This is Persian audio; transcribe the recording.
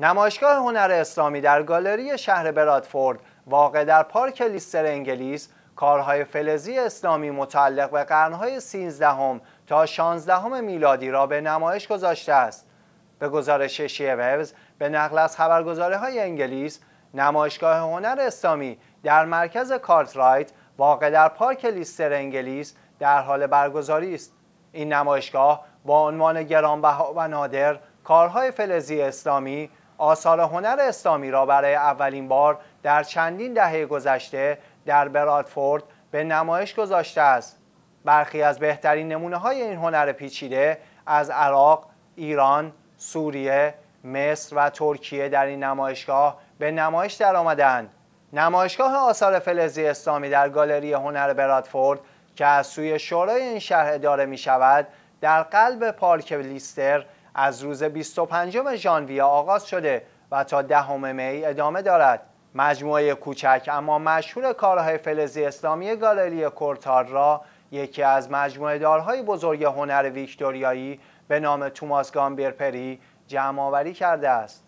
نمایشگاه هنر اسلامی در گالری شهر برادفورد واقع در پارک لیستر انگلیس کارهای فلزی اسلامی متعلق به قرنهای 13 هم تا 16 هم میلادی را به نمایش گذاشته است. به گزارش شیوز به نقل از خبرگزاره های انگلیس نمایشگاه هنر اسلامی در مرکز رایت واقع در پارک لیستر انگلیس در حال برگزاری است. این نمایشگاه با عنوان گرانبها و نادر کارهای فلزی اسلامی آثار هنر اسلامی را برای اولین بار در چندین دهه گذشته در برادفورد به نمایش گذاشته است برخی از بهترین نمونه های این هنر پیچیده از عراق، ایران، سوریه، مصر و ترکیه در این نمایشگاه به نمایش درآمدند. نمایشگاه آثار فلزی اسلامی در گالری هنر برادفورد که از سوی شورای این شهر اداره می شود در قلب پارک لیستر از روز 25 ژانویه آغاز شده و تا دهم می ادامه دارد مجموعه کوچک اما مشهور کارهای فلزی اسلامی گالری کورتار را یکی از مجموعه دارهای بزرگ هنر ویکتوریایی به نام توماس گامبرپری جمع آوری کرده است